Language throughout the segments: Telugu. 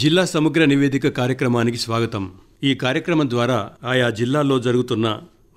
జిల్లా సమగ్ర నివేదిక కార్యక్రమానికి స్వాగతం ఈ కార్యక్రమం ద్వారా ఆయా జిల్లాల్లో జరుగుతున్న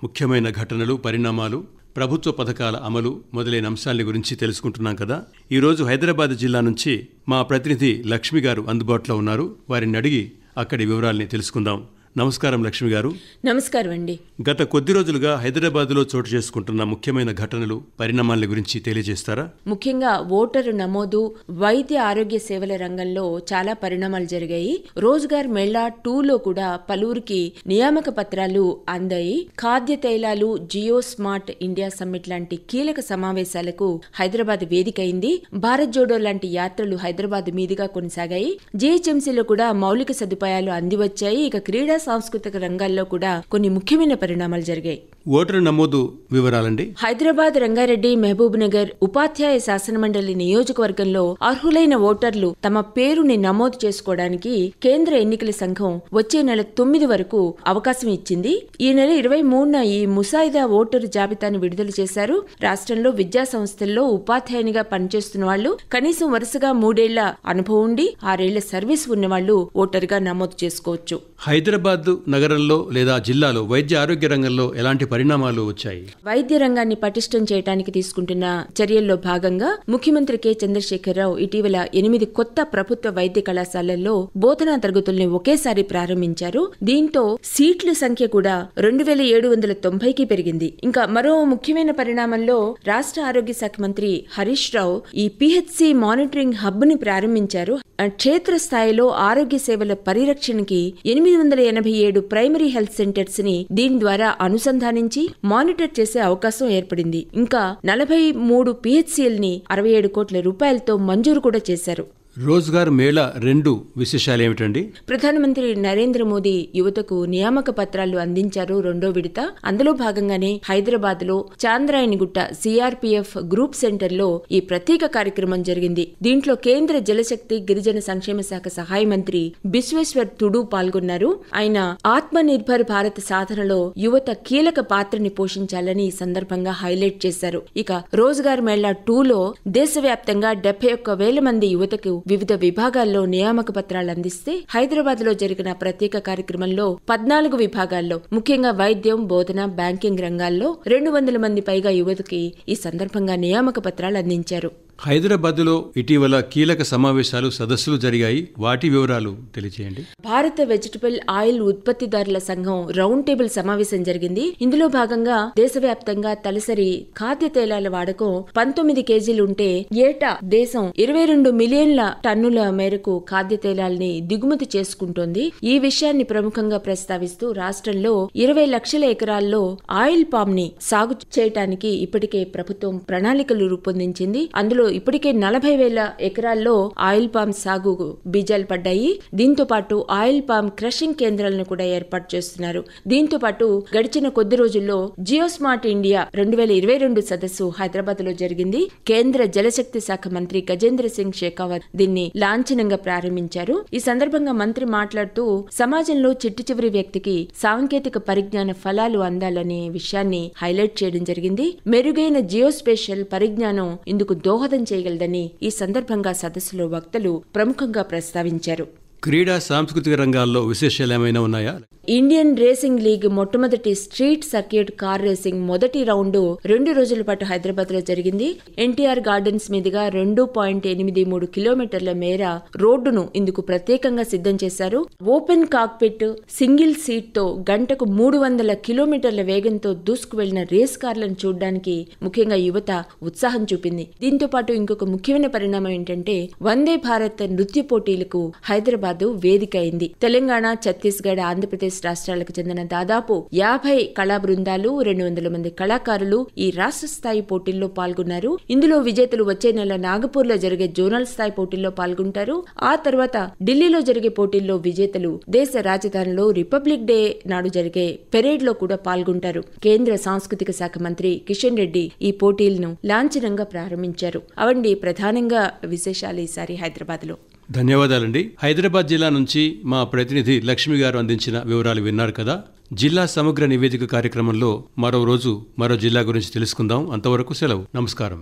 ముఖ్యమైన ఘటనలు పరిణామాలు ప్రభుత్వ పథకాల అమలు మొదలైన అంశాల గురించి తెలుసుకుంటున్నాం కదా ఈరోజు హైదరాబాద్ జిల్లా నుంచి మా ప్రతినిధి లక్ష్మి గారు అందుబాటులో ఉన్నారు వారిని అడిగి అక్కడి వివరాల్ని తెలుసుకుందాం నమస్కారం లక్ష్మి గారు నమస్కారం అండి గత కొద్ది రోజులుగా హైదరాబాద్లో చోటు చేసుకుంటున్న ముఖ్యమైన ఘటనలు పరిణామాల గురించి తెలియజేస్తారా ముఖ్యంగా ఓటరు నమోదు వైద్య ఆరోగ్య సేవల రంగంలో చాలా పరిణామాలు జరిగాయి రోజ్గార్ మేళా టూలో కూడా పలువురికి నియామక పత్రాలు అందాయి ఖాద్య తైలాలు జియో స్మార్ట్ ఇండియా సమ్మిట్ లాంటి కీలక సమావేశాలకు హైదరాబాద్ వేదిక అయింది భారత్ జోడో లాంటి యాత్రలు హైదరాబాద్ మీదుగా కొనసాగాయి జీహెచ్ఎంసీలో కూడా మౌలిక సదుపాయాలు అందివచ్చాయి ఇక క్రీడా సాంస్కృతిక రంగాల్లో కూడా కొన్ని ముఖ్యమైన పరిణామాలు జరిగాయి ఓటరు నమోదు వివరాలండి హైదరాబాద్ రంగారెడ్డి మహబూబ్ నగర్ ఉపాధ్యాయ శాసనమండలి నియోజకవర్గంలో అర్హులైన ఓటర్లు తమ పేరుని నమోదు చేసుకోవడానికి కేంద్ర ఎన్నికల సంఘం వచ్చే నెల తొమ్మిది వరకు అవకాశం ఇచ్చింది ఈ నెల ఇరవై మూడున ఈ ముసాయిదా ఓటరు జాబితాను విడుదల చేశారు రాష్ట్రంలో విద్యా సంస్థల్లో ఉపాధ్యాయునిగా పనిచేస్తున్న వాళ్ళు కనీసం వరుసగా మూడేళ్ల అనుభవం ఉండి ఆరేళ్ల సర్వీస్ ఉన్నవాళ్లు ఓటరుగా నమోదు చేసుకోవచ్చు హైదరాబాద్ నగరంలో లేదా జిల్లాలో వైద్య ఆరోగ్య రంగంలో ఎలాంటి పరిణామాలు వచ్చాయి వైద్య రంగాన్ని పటిష్టం చేయడానికి తీసుకుంటున్న చర్యల్లో భాగంగా ముఖ్యమంత్రి కె చంద్రశేఖరరావు ఇటీవల ఎనిమిది కొత్త ప్రభుత్వ వైద్య కళాశాలల్లో బోధనా తరగతుల్ని ఒకేసారి ప్రారంభించారు దీంతో సీట్ల సంఖ్య కూడా రెండు వేల ఏడు వందల తొంభైకి పెరిగింది ఇంకా మరో ముఖ్యమైన పరిణామంలో రాష్ట్ర ఆరోగ్య శాఖ మంత్రి హరీష్ రావు ఈ పిహెచ్సి మానిటరింగ్ హబ్ ని ప్రారంభించారు క్షేత్ర స్థాయిలో ఆరోగ్య సేవల పరిరక్షణకి ఎనిమిది వందల ఎనభై ఏడు ప్రైమరీ హెల్త్ సెంటర్స్ ని దీని ద్వారా అనుసంధానించి మానిటర్ చేసే అవకాశం ఏర్పడింది ఇంకా నలభై మూడు పిహెచ్సిఎల్ ని అరవై ఏడు కోట్ల రూపాయలతో మంజూరు కూడా చేశారు రోజ్గార్ మేళా రెండు విశేషాలు ఏమిటండి ప్రధానమంత్రి నరేంద్ర మోదీ యువతకు నియామక పత్రాలు అందించారు రెండో విడత అందులో భాగంగానే హైదరాబాద్ లో చాంద్రాయణిగుట్ట సిఆర్పిఎఫ్ గ్రూప్ సెంటర్ లో ఈ ప్రత్యేక కార్యక్రమం జరిగింది దీంట్లో కేంద్ర జలశక్తి గిరిజన సంక్షేమ శాఖ సహాయ మంత్రి బిశ్వేశ్వర్ తుడు పాల్గొన్నారు ఆయన ఆత్మ నిర్భర్ భారత్ సాధనలో యువత కీలక పాత్రని పోషించాలని ఈ సందర్భంగా హైలైట్ చేశారు ఇక రోజ్గార్ మేళా టూలో దేశవ్యాప్తంగా డెబ్బై ఒక్క వేల మంది యువతకు వివిధ విభాగాల్లో నియామక పత్రాలు అందిస్తే హైదరాబాద్ లో జరిగిన ప్రత్యేక కార్యక్రమంలో పద్నాలుగు విభాగాల్లో ముఖ్యంగా వైద్యం బోధన బ్యాంకింగ్ రంగాల్లో రెండు వందల మంది పైగా యువతకి ఈ సందర్భంగా నియామక పత్రాలు అందించారు హైదరాబాద్లో ఇటీవల కీలక సమావేశాలు సదస్సులు జరిగాయి వాటి వివరాలు తెలియజేయండి భారత వెజిటబుల్ ఆయిల్ ఉత్పత్తిదారుల సంఘం రౌండ్ టేబుల్ సమావేశం జరిగింది ఇందులో భాగంగా దేశవ్యాప్తంగా తలసరి ఖాద్య తైలాల వాడకం పంతొమ్మిది కేజీలు ఉంటే ఏటా దేశం ఇరవై రెండు మిలియన్ల టన్నుల మేరకు ఖాద్య తైలాల్ని దిగుమతి చేసుకుంటోంది ఈ విషయాన్ని ప్రముఖంగా ప్రస్తావిస్తూ రాష్ట్రంలో ఇరవై లక్షల ఎకరాల్లో ఆయిల్ పామ్ ని సాగు చేయటానికి ఇప్పటికే ప్రభుత్వం ప్రణాళికలు రూపొందించింది అందులో ఇప్పటికే నలభై వేల ఎకరాల్లో ఆయిల్ పామ్ సాగు బీజాలు పడ్డాయి దీంతో పాటు ఆయిల్ పామ్ క్రషింగ్ కేంద్రాలను కూడా ఏర్పాటు చేస్తున్నారు దీంతో పాటు గడిచిన కొద్ది రోజుల్లో జియో స్మార్ట్ ఇండియా రెండు వేల ఇరవై రెండు సదస్సు హైదరాబాద్ లో జరిగింది కేంద్ర జలశక్తి శాఖ మంత్రి గజేంద్ర సింగ్ షేకావత్ దీన్ని లాంఛనంగా ప్రారంభించారు ఈ సందర్భంగా మంత్రి మాట్లాడుతూ సమాజంలో చిట్టు చివరి వ్యక్తికి సాంకేతిక పరిజ్ఞాన ఫలాలు అందాలనే విషయాన్ని హైలైట్ చేయడం జరిగింది మెరుగైన జియోస్పేషియల్ పరిజ్ఞానం ఇందుకు దోహద చేయగలదని ఈ సందర్భంగా సదస్సులో వక్తలు ప్రముఖంగా ప్రస్తావించారు క్రీడా సాంస్కృతిక రంగాల్లో విశేషాలు ఏమైనా ఉన్నాయా ఇండియన్ రేసింగ్ లీగ్ మొట్టమొదటి స్ట్రీట్ సర్క్యూట్ కార్ రేసింగ్ మొదటి రౌండ్ రెండు రోజుల పాటు హైదరాబాద్ లో జరిగింది ఎన్టీఆర్ గార్డెన్స్ మీదుగా రెండు పాయింట్ ఎనిమిది మూడు కిలోమీటర్ల మేర రోడ్డును ఇందుకు ప్రత్యేకంగా సిద్ధం చేశారు ఓపెన్ కాక్పిట్ సింగిల్ సీట్ తో గంటకు మూడు వందల కిలోమీటర్ల వేగంతో దూసుకు వెళ్లిన రేస్ కార్లను చూడడానికి ముఖ్యంగా యువత ఉత్సాహం చూపింది దీంతో పాటు ఇంకొక ముఖ్యమైన పరిణామం ఏంటంటే వందే భారత్ నృత్య పోటీలకు హైదరాబాద్ హైదరాబాద్ వేదిక అయింది తెలంగాణ ఛత్తీస్గఢ్ ఆంధ్రప్రదేశ్ రాష్ట్రాలకు చెందిన దాదాపు యాభై కళా బృందాలు రెండు వందల మంది కళాకారులు ఈ రాష్ట్ర స్థాయి పోటీల్లో పాల్గొన్నారు ఇందులో విజేతలు వచ్చే నెల నాగపూర్ లో జరిగే జోనల్ స్థాయి పోటీల్లో పాల్గొంటారు ఆ తర్వాత ఢిల్లీలో జరిగే పోటీల్లో విజేతలు దేశ రాజధానిలో రిపబ్లిక్ డే నాడు జరిగే పెరేడ్ లో కూడా పాల్గొంటారు కేంద్ర సాంస్కృతిక శాఖ మంత్రి కిషన్ రెడ్డి ఈ పోటీలను లాంఛనంగా ప్రారంభించారు అవండి ప్రధానంగా విశేషాలు ఈసారి హైదరాబాద్ లో ధన్యవాదాలండి హైదరాబాద్ జిల్లా నుంచి మా ప్రతినిధి లక్ష్మి గారు అందించిన వివరాలు విన్నారు కదా జిల్లా సమగ్ర నివేదిక కార్యక్రమంలో మరో రోజు మరో జిల్లా గురించి తెలుసుకుందాం అంతవరకు సెలవు నమస్కారం